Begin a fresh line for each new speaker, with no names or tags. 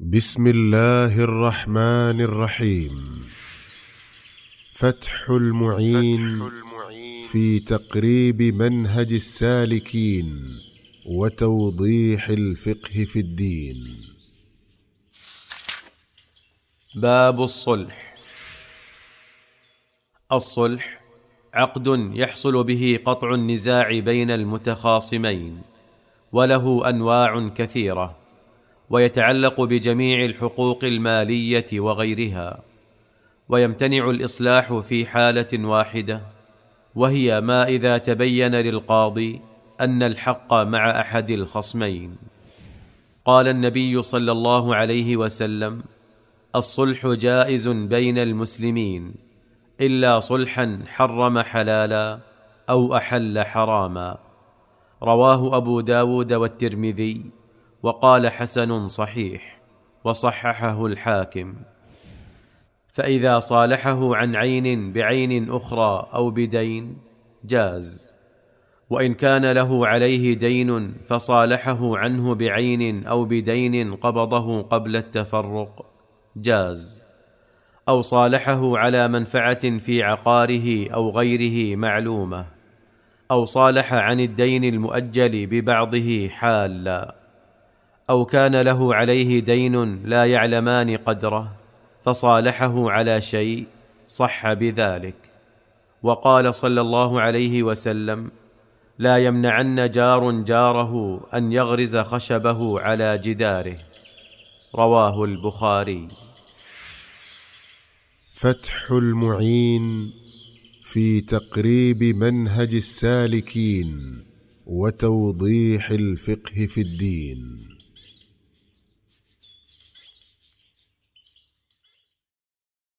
بسم الله الرحمن الرحيم فتح المعين, في تقريب منهج السالكين وتوضيح الفقه في الدين
باب الصلح الصلح عقد يحصل به قطع النزاع بين المتخاصمين وله انواع كثيره ويتعلق بجميع الحقوق الماليه وغيرها ويمتنع الاصلاح في حاله واحده وهي ما اذا تبين للقاضي ان الحق مع احد الخصمين قال النبي صلى الله عليه وسلم الصلح جائز بين المسلمين الا صلحا حرم حلالا او احل حراما رواه ابو داود والترمذي وقال حسن صحيح وصححه الحاكم فاذا صالحه عن عين بعين اخرى او بدين جاز وان كان له عليه دين فصالحه عنه بعين او بدين قبضه قبل التفرق جاز او صالحه على منفعه في عقاره او غيره معلومه او صالح عن الدين المؤجل ببعضه حالا او كان له عليه دين لا يعلمان قدره فصالحه على شيء صح بذلك وقال صلى الله عليه وسلم لا يمنعن جار جاره ان يغرز خشبه على جداره رواه البخاري
فتح المعين في تقريب منهج السالكين وتوضيح الفقه في الدين